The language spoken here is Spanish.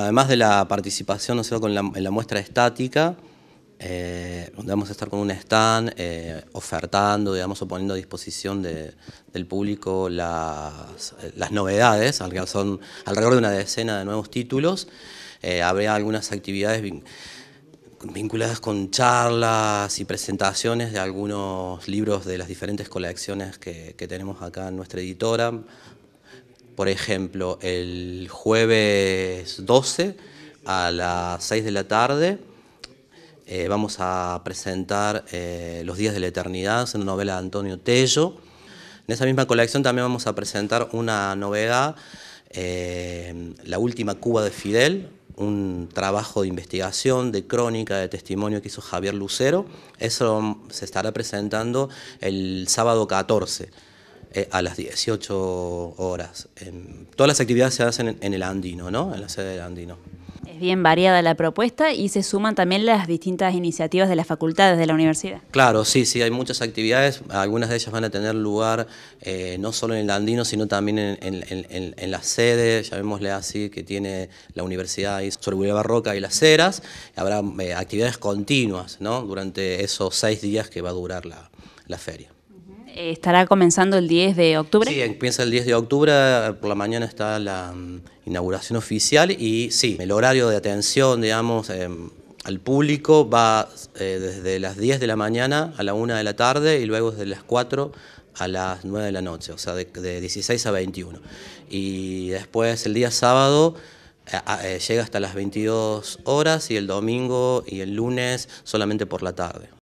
Además de la participación ¿no Con la, en la muestra estática, eh, vamos a estar con un stand eh, ofertando, digamos, o poniendo a disposición del público las, las novedades, son alrededor de una decena de nuevos títulos. Eh, habrá algunas actividades vinculadas con charlas y presentaciones de algunos libros de las diferentes colecciones que, que tenemos acá en nuestra editora, por ejemplo, el jueves 12 a las 6 de la tarde eh, vamos a presentar eh, Los días de la eternidad, una novela de Antonio Tello. En esa misma colección también vamos a presentar una novedad, eh, La última Cuba de Fidel, un trabajo de investigación, de crónica, de testimonio que hizo Javier Lucero. Eso se estará presentando el sábado 14. Eh, a las 18 horas. todas las actividades se hacen en, el Andino, ¿no? En la sede del Andino. Es bien variada la propuesta y se suman también las distintas iniciativas de las facultades de la universidad. Claro, sí, sí, hay muchas actividades. Algunas de ellas van a tener lugar eh, no solo en el Andino, sino también en, la sede, llamémosle así, que tiene la universidad sobre barroca Roca y Las Heras. Habrá eh, actividades continuas ¿no? durante esos seis días que va a durar la feria. Eh, Estará comenzando el 10 de octubre. Sí, empieza el 10 de octubre, por la mañana está la mm, inauguración oficial y sí, el horario de atención, digamos, em, al público va eh, desde las 10 de la mañana a la 1 de la tarde y luego desde las 4 a las 9 de la noche, o sea, de, 16 a 21. Y después el día sábado eh, ah, llega hasta las 22 horas y el domingo y el lunes solamente por la tarde.